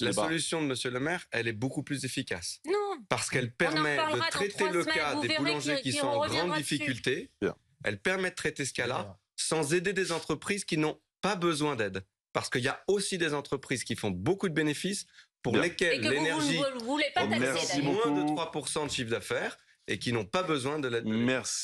La solution de Monsieur le maire, elle est beaucoup plus efficace. Non. Parce qu'elle permet de traiter le cas des boulangers qui, sont en grande difficulté. Elle permet de traiter ce cas-là sans aider des entreprises qui n'ont pas besoin d'aide. Parce qu'il y a aussi des entreprises qui font beaucoup de bénéfices pour lesquelles l'énergie vous, vous voulez moins de 3% de chiffre d'affaires et qui n'ont pas besoin de l'aide. Merci.